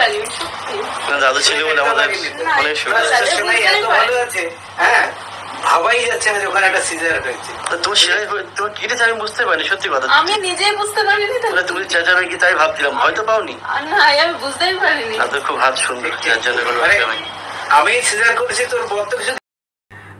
হ্যাঁ, ভাবাই যাচ্ছে ওখানে একটা সিজার আমি বুঝতে পারিনি সত্যি কথা নিজেই বুঝতে পারিনি তাহলে তুমি কি তাই ভাবছিলাম হয়তো পাওনি আমি বুঝতেই পারিনি খুব হাত সুন্দর মানে আমি সিজার করেছি তোর বদ্ধ কিছু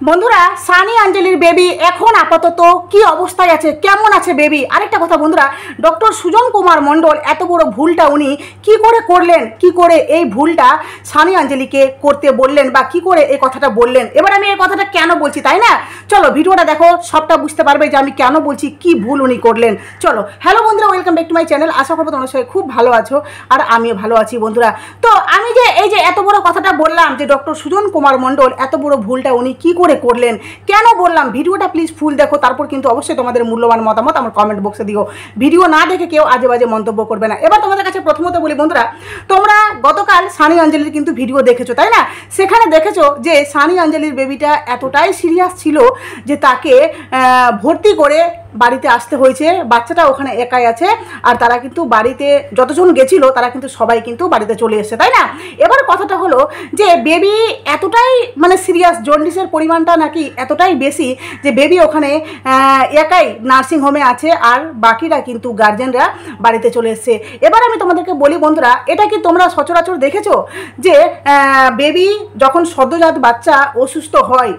বন্ধুরা সানি আঞ্জলির বেবি এখন আপাতত কি অবস্থায় আছে কেমন আছে বেবি আরেকটা কথা বন্ধুরা ডক্টর সুজন কুমার মণ্ডল এত বড় ভুলটা উনি কি করে করলেন কি করে এই ভুলটা সানি আঞ্জলিকে করতে বললেন বা কি করে এই কথাটা বললেন এবার আমি এই কথাটা কেন বলছি তাই না চলো ভিডিওটা দেখো সবটা বুঝতে পারবে যে আমি কেন বলছি কি ভুল উনি করলেন চলো হ্যালো বন্ধুরা welcome back to my channel আশা করবো তোমার সঙ্গে খুব ভালো আছো আর আমিও ভালো আছি বন্ধুরা তো আমি যে এই যে এত বড় কথাটা বললাম যে ডক্টর সুজন কুমার মণ্ডল এত বড় ভুলটা উনি কী করে করলেন কেন বললাম ভিডিওটা প্লিজ ফুল দেখো তারপর কিন্তু অবশ্যই তোমাদের মূল্যবান মতামত আমার কমেন্ট বক্সে দিও ভিডিও না দেখে কেউ আজে বাজে মন্তব্য করবে না এবার তোমাদের কাছে প্রথমত বলি বন্ধুরা তোমরা গতকাল সানি অঞ্জলির কিন্তু ভিডিও দেখেছো তাই না সেখানে দেখেছো যে সানি অঞ্জলির বেবিটা এতটাই সিরিয়াস ছিল যে তাকে ভর্তি করে বাড়িতে আসতে হয়েছে বাচ্চাটা ওখানে একাই আছে আর তারা কিন্তু বাড়িতে যতজন গেছিলো তারা কিন্তু সবাই কিন্তু বাড়িতে চলে এসছে তাই না এবার কথাটা হলো যে বেবি এতটাই মানে সিরিয়াস জন্ডিসের পরিমাণটা নাকি এতটাই বেশি যে বেবি ওখানে একাই নার্সিং হোমে আছে আর বাকিরা কিন্তু গার্জেনরা বাড়িতে চলে এসছে এবার আমি তোমাদেরকে বলি বন্ধুরা এটা কি তোমরা সচরাচর দেখেছো যে বেবি যখন সদ্যজাত বাচ্চা অসুস্থ হয়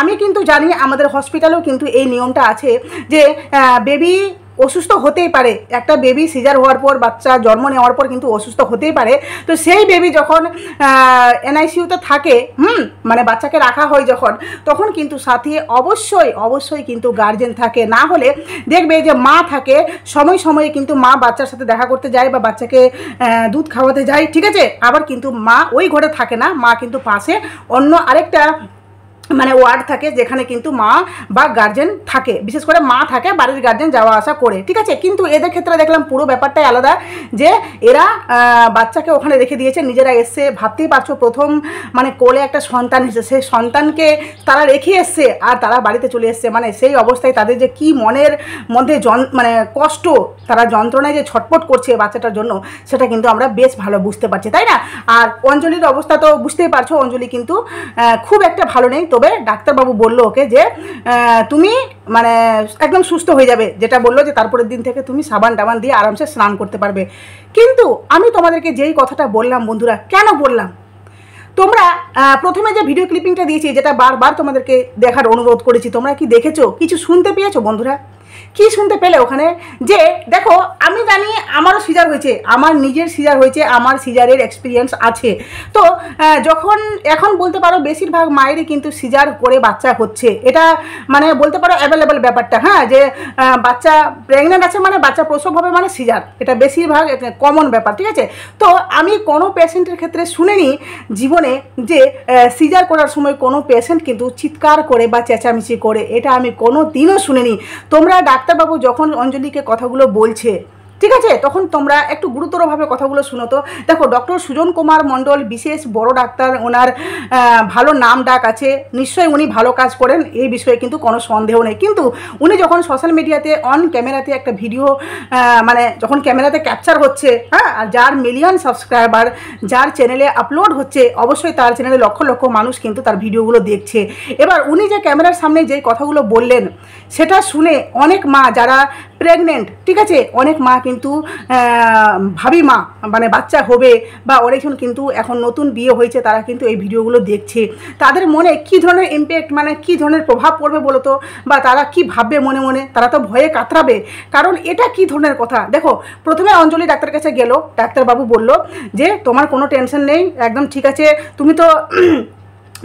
আমি কিন্তু জানি আমাদের হসপিটালেও কিন্তু এই নিয়মটা আছে যে বেবি অসুস্থ হতেই পারে একটা বেবি সিজার হওয়ার পর বাচ্চা জন্ম নেওয়ার পর কিন্তু অসুস্থ হতেই পারে তো সেই বেবি যখন এনআইসিউতে থাকে হুম মানে বাচ্চাকে রাখা হয় যখন তখন কিন্তু সাথে অবশ্যই অবশ্যই কিন্তু গার্জেন থাকে না হলে দেখবে যে মা থাকে সময় সময়ে কিন্তু মা বাচ্চার সাথে দেখা করতে যায় বা বাচ্চাকে দুধ খাওয়াতে যায় ঠিক আছে আবার কিন্তু মা ওই ঘরে থাকে না মা কিন্তু পাশে অন্য আরেকটা মানে ওয়ার্ড থাকে যেখানে কিন্তু মা বা গার্জেন থাকে বিশেষ করে মা থাকে বাড়ির গার্জেন যাওয়া আসা করে ঠিক আছে কিন্তু এদের ক্ষেত্রে দেখলাম পুরো ব্যাপারটাই আলাদা যে এরা বাচ্চাকে ওখানে রেখে দিয়েছে নিজেরা এসছে ভাবতেই পারছো প্রথম মানে কোলে একটা সন্তান এসেছে সেই সন্তানকে তারা রেখে এসছে আর তারা বাড়িতে চলে এসছে মানে সেই অবস্থায় তাদের যে কি মনের মধ্যে মানে কষ্ট তারা যন্ত্রণায় যে ছটপট করছে বাচ্চাটার জন্য সেটা কিন্তু আমরা বেশ ভালো বুঝতে পারছি তাই না আর অঞ্জলির অবস্থা তো বুঝতেই পারছো অঞ্জলি কিন্তু খুব একটা ভালো নেই তো হবে ডাক্তারবাবু বললো ওকে যে তুমি মানে একদম সুস্থ হয়ে যাবে যেটা বললো যে তারপরের দিন থেকে তুমি সাবান টাবান দিয়ে আরামসে স্নান করতে পারবে কিন্তু আমি তোমাদেরকে যেই কথাটা বললাম বন্ধুরা কেন বললাম তোমরা প্রথমে যে ভিডিও ক্লিপিংটা দিয়েছি যেটা বারবার তোমাদেরকে দেখার অনুরোধ করেছি তোমরা কি দেখেছো কিছু শুনতে পেয়েছো বন্ধুরা কি শুনতে পেলে ওখানে যে দেখো আমি আমারও সিজার হয়েছে আমার নিজের সিজার হয়েছে আমার সিজারের এক্সপিরিয়েন্স আছে তো যখন এখন বলতে পারো বেশিরভাগ মায়েরই কিন্তু সিজার করে বাচ্চা হচ্ছে এটা মানে বলতে পারো অ্যাভেলেবেল ব্যাপারটা হ্যাঁ যে বাচ্চা প্রেগনেন্ট আছে মানে বাচ্চা প্রসব হবে মানে সিজার এটা বেশিরভাগ কমন ব্যাপার ঠিক আছে তো আমি কোনো পেশেন্টের ক্ষেত্রে শুনিনি জীবনে যে সিজার করার সময় কোনো পেশেন্ট কিন্তু চিৎকার করে বা চেঁচামেচি করে এটা আমি কোনো দিনও শুনিনি তোমরা ডাক্তারবাবু যখন অঞ্জলিকে কথাগুলো বলছে ঠিক আছে তখন তোমরা একটু গুরুতরভাবে কথাগুলো শুনো তো দেখো ডক্টর সুজন কুমার মণ্ডল বিশেষ বড় ডাক্তার ওনার ভালো নাম ডাক আছে নিশ্চয়ই উনি ভালো কাজ করেন এই বিষয়ে কিন্তু কোনো সন্দেহ নেই কিন্তু উনি যখন সোশ্যাল মিডিয়াতে অন ক্যামেরাতে একটা ভিডিও মানে যখন ক্যামেরাতে ক্যাপচার হচ্ছে হ্যাঁ আর যার মিলিয়ন সাবস্ক্রাইবার যার চ্যানেলে আপলোড হচ্ছে অবশ্যই তার চ্যানেলে লক্ষ লক্ষ মানুষ কিন্তু তার ভিডিওগুলো দেখছে এবার উনি যে ক্যামেরার সামনে যে কথাগুলো বললেন সেটা শুনে অনেক মা যারা প্রেগনেন্ট ঠিক আছে অনেক মা কিন্তু ভাবি মা মানে বাচ্চা হবে বা অনেকজন কিন্তু এখন নতুন বিয়ে হয়েছে তারা কিন্তু এই ভিডিওগুলো দেখছে তাদের মনে কি ধরনের ইম্প্যাক্ট মানে কি ধরনের প্রভাব পড়বে বলো তো বা তারা কি ভাববে মনে মনে তারা তো ভয়ে কাতরাবে কারণ এটা কি ধরনের কথা দেখো প্রথমে অঞ্জলি ডাক্তার কাছে গেল ডাক্তারবাবু বলল যে তোমার কোনো টেনশন নেই একদম ঠিক আছে তুমি তো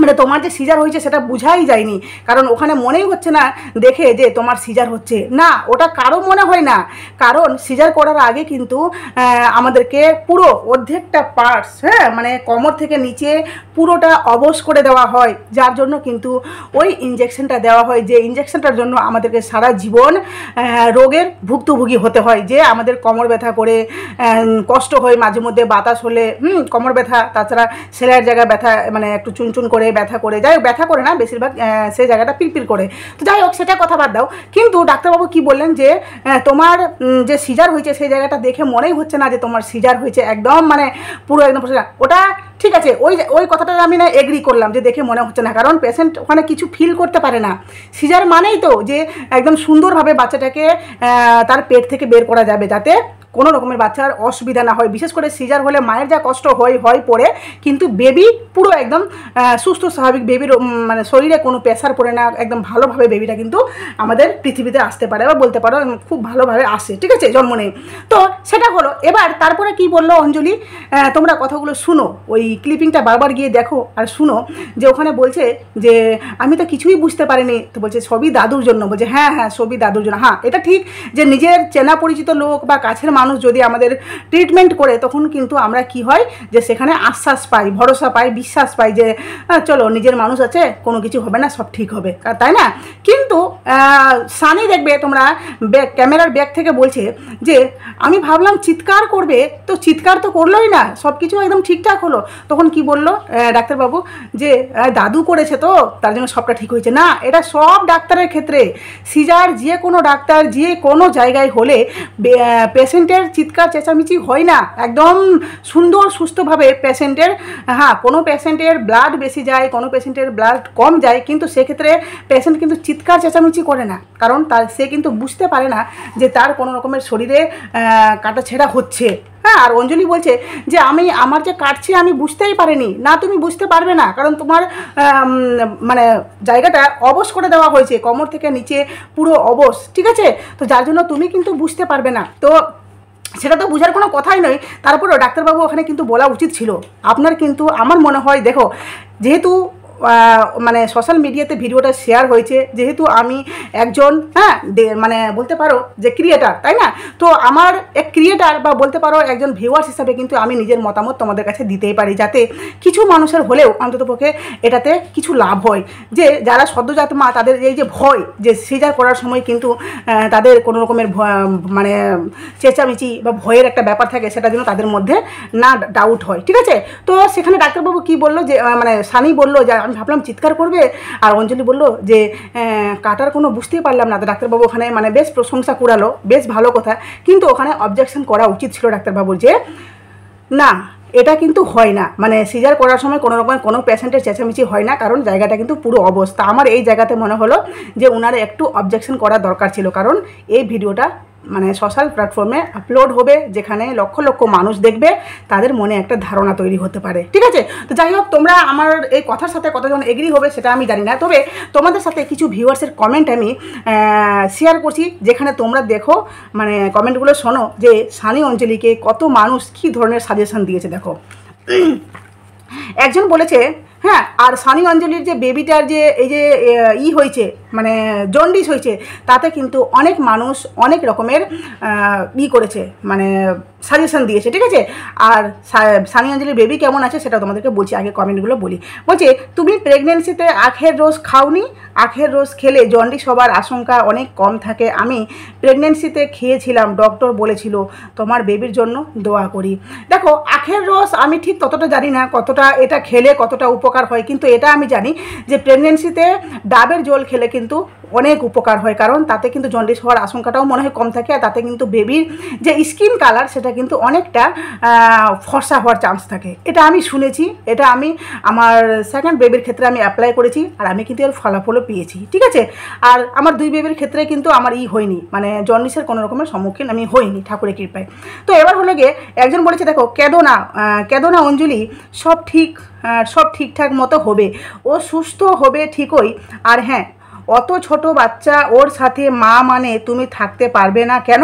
মানে তোমার যে সিজার হয়েছে সেটা বোঝাই যায়নি কারণ ওখানে মনেই হচ্ছে না দেখে যে তোমার সিজার হচ্ছে না ওটা কারো মনে হয় না কারণ সিজার করার আগে কিন্তু আমাদেরকে পুরো অর্ধেকটা পার্টস হ্যাঁ মানে কোমর থেকে নিচে পুরোটা অবশ করে দেওয়া হয় যার জন্য কিন্তু ওই ইঞ্জেকশনটা দেওয়া হয় যে ইঞ্জেকশনটার জন্য আমাদেরকে সারা জীবন রোগের ভুক্তভোগী হতে হয় যে আমাদের কোমর ব্যথা করে কষ্ট হয় মাঝে মধ্যে বাতাস হলে হুম কোমর ব্যথা তাছাড়া সেলাইয়ের জায়গায় ব্যথা মানে একটু চুনচুন করে করে ব্যথা করে যাই হোক ব্যথা করে না বেশিরভাগ সেই জায়গাটা পিলপিল করে তো যাই হোক সেটা কথা বাদ দাও কিন্তু ডাক্তারবাবু কি বললেন যে তোমার যে সিজার হয়েছে সেই জায়গাটা দেখে মনেই হচ্ছে না যে তোমার সিজার হয়েছে একদম মানে পুরো একদম ওটা ঠিক আছে ওই ওই কথাটা আমি না এগ্রি করলাম যে দেখে মনে হচ্ছে না কারণ পেশেন্ট ওখানে কিছু ফিল করতে পারে না সিজার মানেই তো যে একদম সুন্দরভাবে বাচ্চাটাকে তার পেট থেকে বের করা যাবে যাতে কোনো রকমের বাচ্চার অসুবিধা না হয় বিশেষ করে সিজার হলে মায়ের যা কষ্ট হয় হয় পড়ে কিন্তু বেবি পুরো একদম সুস্থ স্বাভাবিক বেবির মানে শরীরে কোনো প্রেশার পড়ে না একদম ভালোভাবে বেবিটা কিন্তু আমাদের পৃথিবীতে আসতে পারে বা বলতে পারো খুব ভালোভাবে আসে ঠিক আছে জন্ম নেই তো সেটা হলো এবার তারপরে কি বললো অঞ্জলি তোমরা কথাগুলো শুনো ওই ক্লিপিংটা বারবার গিয়ে দেখো আর শুনো যে ওখানে বলছে যে আমি তো কিছুই বুঝতে পারিনি তো বলছে সবই দাদুর জন্য বলছে হ্যাঁ হ্যাঁ সবই দাদুর জন্য হ্যাঁ এটা ঠিক যে নিজের চেনা পরিচিত লোক বা কাছের মানুষ যদি আমাদের ট্রিটমেন্ট করে তখন কিন্তু আমরা কি হয় যে সেখানে আশ্বাস পাই ভরসা পাই বিশ্বাস পাই যে চলো নিজের মানুষ আছে কোনো কিছু হবে না সব ঠিক হবে তাই না কিন্তু সানি দেখবে তোমরা ব্যাগ ক্যামেরার ব্যাগ থেকে বলছে যে আমি ভাবলাম চিৎকার করবে তো চিৎকার তো করলোই না সব কিছু একদম ঠিকঠাক হলো তখন কি বললো ডাক্তারবাবু যে দাদু করেছে তো তার জন্য সবটা ঠিক হয়েছে না এটা সব ডাক্তারের ক্ষেত্রে সিজার যে কোনো ডাক্তার যে কোনো জায়গায় হলে পেশেন্টের চিৎকার চেঁচামেচি হয় না একদম সুন্দর সুস্থভাবে পেশেন্টের হ্যাঁ কোনো পেশেন্টের ব্লাড বেশি যায় কোনো পেশেন্টের ব্লাড কম যায় কিন্তু সেক্ষেত্রে পেশেন্ট কিন্তু চিৎকার চেঁচামেচি করে না কারণ তার সে কিন্তু বুঝতে পারে না যে তার কোনো রকমের শরীরে কাটা ছেঁড়া হচ্ছে হ্যাঁ আর অঞ্জলি বলছে যে আমি আমার যে কাটছি আমি বুঝতেই পারিনি না তুমি বুঝতে পারবে না কারণ তোমার মানে জায়গাটা অবশ করে দেওয়া হয়েছে কোমর থেকে নিচে পুরো অবশ ঠিক আছে তো যার জন্য তুমি কিন্তু বুঝতে পারবে না তো সেটা তো বোঝার কোনো কথাই নয় তারপরেও ডাক্তারবাবু ওখানে কিন্তু বলা উচিত ছিল আপনার কিন্তু আমার মনে হয় দেখো যেহেতু মানে সোশ্যাল মিডিয়াতে ভিডিওটা শেয়ার হয়েছে যেহেতু আমি একজন হ্যাঁ মানে বলতে পারো যে ক্রিয়েটার তাই না তো আমার এক ক্রিয়েটার বা বলতে পারো একজন ভিউয়ার্স হিসাবে কিন্তু আমি নিজের মতামত তোমাদের কাছে দিতেই পারি যাতে কিছু মানুষের হলেও অন্ততপক্ষে এটাতে কিছু লাভ হয় যে যারা সদ্যজাত মা তাদের এই যে ভয় যে সিজার করার সময় কিন্তু তাদের কোনো রকমের মানে চেঁচামেচি বা ভয়ের একটা ব্যাপার থাকে সেটা যেন তাদের মধ্যে না ডাউট হয় ঠিক আছে তো সেখানে ডাক্তারবাবু কি বললো যে মানে সানি বললো যে আমি ভাবলাম চিৎকার করবে আর অঞ্জলি বলল যে কাটার কোনো বুঝতেই পারলাম না ডাক্তারবাবু ওখানে মানে বেশ প্রশংসা কুড়ালো বেশ ভালো কথা কিন্তু ওখানে অবজেকশন করা উচিত ছিল ডাক্তারবাবুর যে না এটা কিন্তু হয় না মানে সিজার করার সময় কোনো রকমের কোনো পেশেন্টের চেঁচামেচি হয় না কারণ জায়গাটা কিন্তু পুরো অবস্থা আমার এই জায়গাতে মনে হলো যে ওনারা একটু অবজেকশন করা দরকার ছিল কারণ এই ভিডিওটা মানে সোশ্যাল প্ল্যাটফর্মে আপলোড হবে যেখানে লক্ষ লক্ষ মানুষ দেখবে তাদের মনে একটা ধারণা তৈরি হতে পারে ঠিক আছে তো যাই হোক তোমরা আমার এই কথার সাথে কতজন এগ্রি হবে সেটা আমি জানি না তবে তোমাদের সাথে কিছু ভিউয়ার্সের কমেন্ট আমি শেয়ার করছি যেখানে তোমরা দেখো মানে কমেন্টগুলো শোনো যে সানি অঞ্জলিকে কত মানুষ কী ধরনের সাজেশন দিয়েছে দেখো একজন বলেছে হ্যাঁ আর সানি অঞ্জলির যে বেবিটার যে এই যে ই হয়েছে মানে জন্ডিস হয়েছে তাতে কিন্তু অনেক মানুষ অনেক রকমের ই করেছে মানে সাজেশন দিয়েছে ঠিক আছে আর সানি অঞ্জলির বেবি কেমন আছে সেটা তোমাদেরকে বলছি আগে কমেন্টগুলো বলি বলছে তুমি প্রেগনেন্সিতে আখের রোজ খাওনি আখের রস খেলে জন্ডিস হবার আশঙ্কা অনেক কম থাকে আমি প্রেগনেন্সিতে খেয়েছিলাম ডক্টর বলেছিল তোমার বেবির জন্য দোয়া করি দেখো আখের রস আমি ঠিক ততটা জানি না কতটা এটা খেলে কতটা উপকার হয় কিন্তু এটা আমি জানি যে প্রেগনেন্সিতে ডাবের জল খেলে কিন্তু অনেক উপকার হয় কারণ তাতে কিন্তু জন্ডিস হওয়ার আশঙ্কাটাও মনে হয় কম থাকে আর তাতে কিন্তু বেবির যে স্কিন কালার সেটা কিন্তু অনেকটা ফর্সা হওয়ার চান্স থাকে এটা আমি শুনেছি এটা আমি আমার সেকেন্ড বেবির ক্ষেত্রে আমি অ্যাপ্লাই করেছি আর আমি কিন্তু এর ফলাফলও পেয়েছি ঠিক আছে আর আমার দুই বেবির ক্ষেত্রে কিন্তু আমার ই হয়নি মানে জন্ডিসের কোনো রকমের সম্মুখীন আমি হইনি ঠাকুরের কৃপায় তো এবার হলো গিয়ে একজন বলেছে দেখো কেদনা কেদনা অঞ্জলি সব ঠিক সব ঠিকঠাক মতো হবে ও সুস্থ হবে ঠিকই আর হ্যাঁ অত ছোট বাচ্চা ওর সাথে মা মানে তুমি থাকতে পারবে না কেন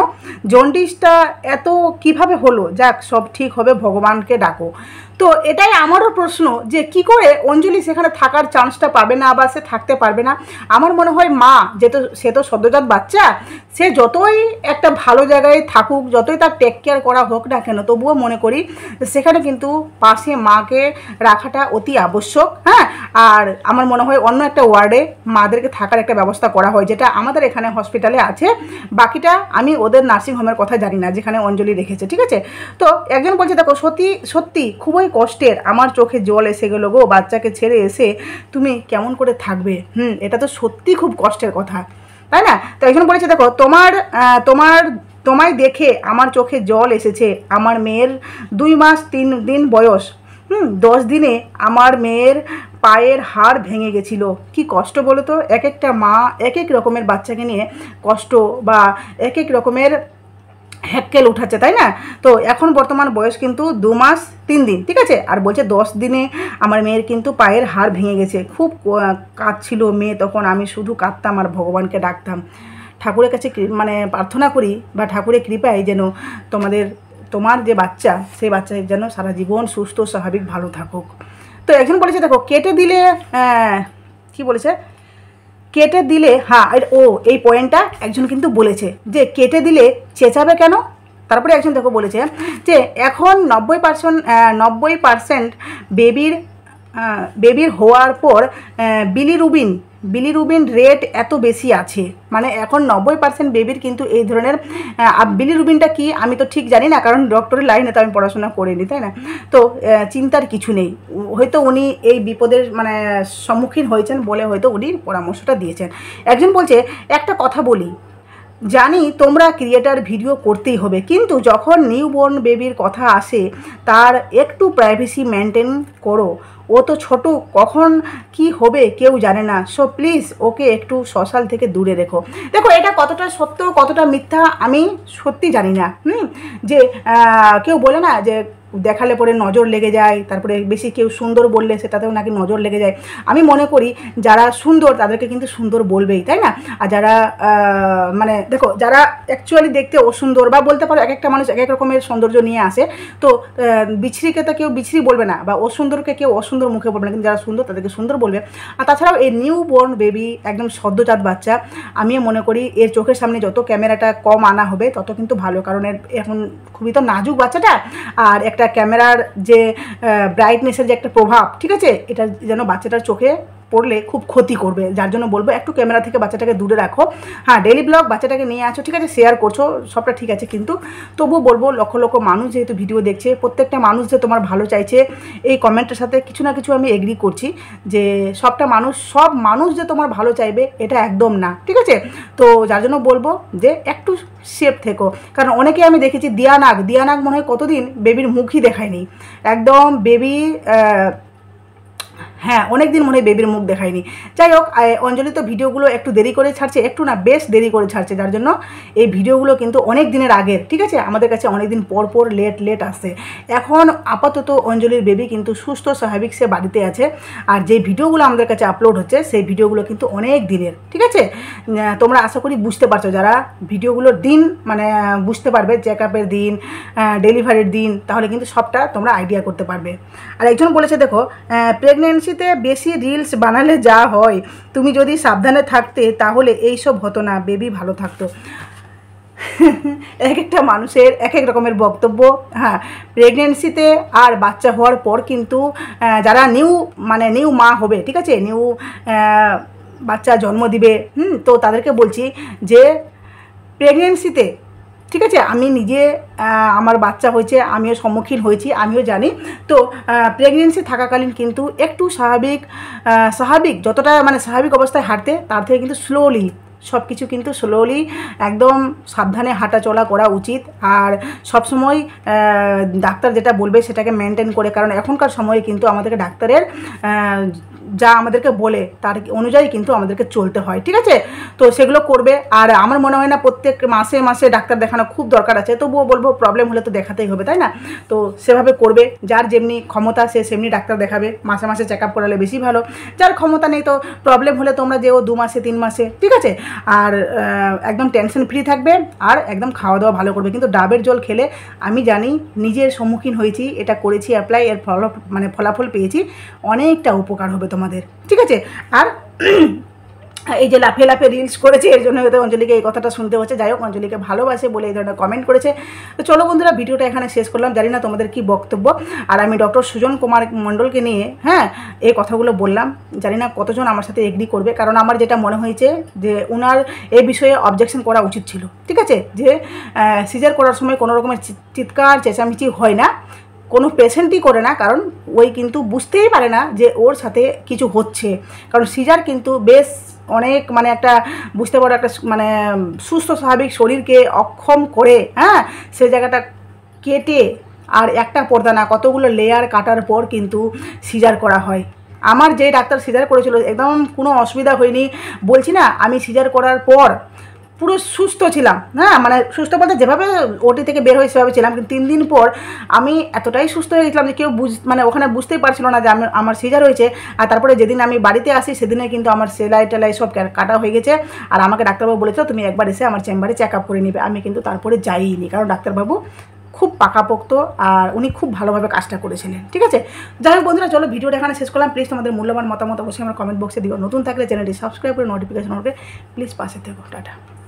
জন্ডিসটা এত কিভাবে হলো যাক সব ঠিক হবে ভগবানকে ডাকো তো এটাই আমারও প্রশ্ন যে কি করে অঞ্জলি সেখানে থাকার চান্সটা পাবে না বা সে থাকতে পারবে না আমার মনে হয় মা যেহেতু সে তো সদ্যজাত বাচ্চা সে যতই একটা ভালো জায়গায় থাকুক যতই তার টেক কেয়ার করা হোক না কেন তবুও মনে করি সেখানে কিন্তু পাশে মাকে রাখাটা অতি আবশ্যক হ্যাঁ আর আমার মনে হয় অন্য একটা ওয়ার্ডে মাদেরকে থাকার একটা ব্যবস্থা করা হয় যেটা আমাদের এখানে হসপিটালে আছে বাকিটা আমি ওদের নার্সিংহোমের কথা জানি না যেখানে অঞ্জলি রেখেছে ঠিক আছে তো একজন বলছে দেখো সত্যি সত্যি খুবই কষ্টের আমার চোখে জল এসে গেলো গো বাচ্চাকে ছেড়ে এসে তুমি কেমন করে থাকবে হুম এটা তো সত্যি খুব কষ্টের কথা তাই না তো একজন বলেছে দেখো তোমার তোমার তোমায় দেখে আমার চোখে জল এসেছে আমার মেয়ের দুই মাস তিন দিন বয়স হুম দশ দিনে আমার মেয়ের পায়ের হাড় ভেঙে গেছিলো কি কষ্ট বলো তো এক একটা মা এক এক রকমের বাচ্চাকে নিয়ে কষ্ট বা এক এক রকমের হ্যাক্কেল উঠাচ্ছে তাই না তো এখন বর্তমান বয়স কিন্তু দু মাস তিন দিন ঠিক আছে আর বলছে দশ দিনে আমার মেয়ের কিন্তু পায়ের হাড় ভেঙে গেছে খুব কাঁদছিল মেয়ে তখন আমি শুধু কাঁদতাম আর ভগবানকে ডাকতাম ঠাকুরের কাছে মানে প্রার্থনা করি বা ঠাকুরের কৃপায় যেন তোমাদের তোমার যে বাচ্চা সেই বাচ্চা যেন সারা জীবন সুস্থ স্বাভাবিক ভালো থাকুক তো একজন বলেছে দেখো কেটে দিলে কি বলেছে কেটে দিলে হ্যাঁ ও এই পয়েন্টটা একজন কিন্তু বলেছে যে কেটে দিলে চেঁচাবে কেন তারপরে একজন দেখো বলেছে যে এখন নব্বই পার্সেন্ট নব্বই পার্সেন্ট বেবির বেবির হওয়ার পর বিলিরুবিন বিলিরুবিন রেট এত বেশি আছে মানে এখন নব্বই পার্সেন্ট বেবির কিন্তু এই ধরনের বিলিরুবিনটা কি আমি তো ঠিক জানি না কারণ ডক্টরের লাইনে তো আমি পড়াশোনা করিনি তাই না তো চিন্তার কিছু নেই হয়তো উনি এই বিপদের মানে সম্মুখীন হয়েছেন বলে হয়তো উনি পরামর্শটা দিয়েছেন একজন বলছে একটা কথা বলি জানি তোমরা ক্রিয়েটার ভিডিও করতেই হবে কিন্তু যখন নিউবর্ন বেবির কথা আসে তার একটু প্রাইভেসি মেনটেন করো ও তো ছোট কখন কি হবে কেউ জানে না সো প্লিজ ওকে একটু সোশ্যাল থেকে দূরে রেখো দেখো এটা কতটা সত্য কতটা মিথ্যা আমি সত্যি জানি না হুম যে কেউ বলে না যে দেখালে পরে নজর লেগে যায় তারপরে বেশি কেউ সুন্দর বললে সেটাতেও নাকি নজর লেগে যায় আমি মনে করি যারা সুন্দর তাদেরকে কিন্তু সুন্দর বলবেই তাই না আর যারা মানে দেখো যারা অ্যাকচুয়ালি দেখতে অসুন্দর বা বলতে পারো এক একটা মানুষ এক এক রকমের সৌন্দর্য নিয়ে আসে তো বিছড়িকে তো কেউ বিছড়ি বলবে না বা অসুন্দরকে কেউ অসুন্দর মুখে বলবে না কিন্তু যারা সুন্দর তাদেরকে সুন্দর বলবে আর তাছাড়াও এই নিউ বর্ন বেবি একদম সদ্যজাত বাচ্চা আমি মনে করি এর চোখের সামনে যত ক্যামেরাটা কম আনা হবে তত কিন্তু ভালো কারণ এর এখন খুবই তো নাজুক বাচ্চাটা আর একটা একটা ক্যামেরার যে ব্রাইটনেসের যে একটা প্রভাব ঠিক আছে এটা যেন বাচ্চাটার চোখে পড়লে খুব ক্ষতি করবে যার জন্য বলবো একটু ক্যামেরা থেকে বাচ্চাটাকে দূরে রাখো হ্যাঁ ডেলি ব্লগ বাচ্চাটাকে নিয়ে আসো ঠিক আছে শেয়ার করছো সবটা ঠিক আছে কিন্তু তবুও বলবো লক্ষ লক্ষ মানুষ যেহেতু ভিডিও দেখছে প্রত্যেকটা মানুষ যে তোমার ভালো চাইছে এই কমেন্টের সাথে কিছু না কিছু আমি এগ্রি করছি যে সবটা মানুষ সব মানুষ যে তোমার ভালো চাইবে এটা একদম না ঠিক আছে তো যার জন্য বলবো যে একটু সেফ থেকো কারণ অনেকে আমি দেখেছি দিয়ানাগ দিয়ানাগ মনে হয় কতদিন বেবির মুখই দেখায়নি একদম বেবি হ্যাঁ অনেক দিন মনে হয় বেবির মুখ দেখায়নি যাই হোক অঞ্জলি তো ভিডিওগুলো একটু দেরি করে ছাড়ছে একটু না বেশ দেরি করে ছাড়ছে যার জন্য এই ভিডিওগুলো কিন্তু অনেক দিনের আগের ঠিক আছে আমাদের কাছে অনেক দিন পর পর লেট লেট আসে এখন আপাতত অঞ্জলির বেবি কিন্তু সুস্থ স্বাভাবিক সে বাড়িতে আছে আর যে ভিডিওগুলো আমাদের কাছে আপলোড হচ্ছে সেই ভিডিওগুলো কিন্তু অনেক দিনের ঠিক আছে তোমরা আশা করি বুঝতে পারছো যারা ভিডিওগুলোর দিন মানে বুঝতে পারবে চেক আপের দিন ডেলিভারির দিন তাহলে কিন্তু সবটা তোমরা আইডিয়া করতে পারবে আর একজন বলেছে দেখো প্রেগনেন্সি খুশিতে বেশি রিলস বানালে যা হয় তুমি যদি সাবধানে থাকতে তাহলে এই সব হতো না বেবি ভালো থাকতো এক একটা মানুষের এক এক রকমের বক্তব্য হ্যাঁ প্রেগনেন্সিতে আর বাচ্চা হওয়ার পর কিন্তু যারা নিউ মানে নিউ মা হবে ঠিক আছে নিউ বাচ্চা জন্ম দিবে হুম তো তাদেরকে বলছি যে প্রেগনেন্সিতে ঠিক আছে আমি নিজে আমার বাচ্চা হয়েছে আমিও সম্মুখীন হয়েছি আমিও জানি তো প্রেগনেন্সি থাকাকালীন কিন্তু একটু স্বাভাবিক স্বাভাবিক যতটা মানে স্বাভাবিক অবস্থায় হাঁটতে তার থেকে কিন্তু স্লোলি সব কিছু কিন্তু স্লোলি একদম সাবধানে হাঁটা চলা করা উচিত আর সবসময় ডাক্তার যেটা বলবে সেটাকে মেনটেন করে কারণ এখনকার সময়ে কিন্তু আমাদেরকে ডাক্তারের যা আমাদেরকে বলে তার অনুযায়ী কিন্তু আমাদেরকে চলতে হয় ঠিক আছে তো সেগুলো করবে আর আমার মনে হয় না প্রত্যেক মাসে মাসে ডাক্তার দেখানো খুব দরকার আছে তবুও বলবো প্রবলেম হলে তো দেখাতেই হবে তাই না তো সেভাবে করবে যার যেমনি ক্ষমতা সে সেমনি ডাক্তার দেখাবে মাসে মাসে চেক আপ করালে বেশি ভালো যার ক্ষমতা নেই তো প্রবলেম হলে তোমরা যেও দু মাসে তিন মাসে ঠিক আছে আর একদম টেনশন ফ্রি থাকবে আর একদম খাওয়া দাওয়া ভালো করবে কিন্তু ডাবের জল খেলে আমি জানি নিজের সম্মুখীন হয়েছি এটা করেছি অ্যাপ্লাই এর ফল মানে ফলাফল পেয়েছি অনেকটা উপকার হবে তোমার তোমাদের ঠিক আছে আর এই যে লাফে লাফে রিলস করেছে এর জন্য হয়তো অঞ্জলিকে এই কথাটা শুনতে হচ্ছে যাই হোক অঞ্জলিকে ভালোবাসে বলে এই ধরনের কমেন্ট করেছে তো চলো বন্ধুরা ভিডিওটা এখানে শেষ করলাম জানি না তোমাদের কি বক্তব্য আর আমি ডক্টর সুজন কুমার মণ্ডলকে নিয়ে হ্যাঁ এই কথাগুলো বললাম জানি না কতজন আমার সাথে এগ্রি করবে কারণ আমার যেটা মনে হয়েছে যে ওনার এই বিষয়ে অবজেকশন করা উচিত ছিল ঠিক আছে যে সিজার করার সময় কোনো রকমের চিৎকার চেঁচামেচি হয় না কোনো পেশেন্টই করে না কারণ ওই কিন্তু বুঝতেই পারে না যে ওর সাথে কিছু হচ্ছে কারণ সিজার কিন্তু বেশ অনেক মানে একটা বুঝতে পারো একটা মানে সুস্থ স্বাভাবিক শরীরকে অক্ষম করে হ্যাঁ সে জায়গাটা কেটে আর একটা পর্দা না কতগুলো লেয়ার কাটার পর কিন্তু সিজার করা হয় আমার যে ডাক্তার সিজার করেছিল একদম কোনো অসুবিধা হয়নি বলছি না আমি সিজার করার পর পুরো সুস্থ ছিলাম হ্যাঁ মানে সুস্থ বলতে যেভাবে ওটি থেকে বের হয়ে সেভাবে ছিলাম কিন্তু তিন দিন পর আমি এতটাই সুস্থ হয়ে গেছিলাম যে কেউ বুঝ মানে ওখানে বুঝতেই পারছিল না যে আমি আমার সিজার হয়েছে আর তারপরে যেদিন আমি বাড়িতে আসি সেদিনে কিন্তু আমার সেলাই টেলাই সব কাটা হয়ে গেছে আর আমাকে ডাক্তারবাবু বলেছে তুমি একবার এসে আমার চেম্বারে চেক আপ করে নেবে আমি কিন্তু তারপরে যাইনি কারণ ডাক্তারবাবু খুব পাকাপোক্ত আর উনি খুব ভালোভাবে কাজটা করেছিলেন ঠিক আছে যাই হোক বন্ধুরা চলো ভিডিওটা এখানে শেষ করলাম প্লিজ তোমাদের মূল্যবান মতামত অবশ্যই আমার কমেন্ট বক্সে দিও নতুন থাকলে চ্যানেলটি সাবস্ক্রাইব করে নোটিফিকেশন হবে প্লিজ পাশে থেকো টাটা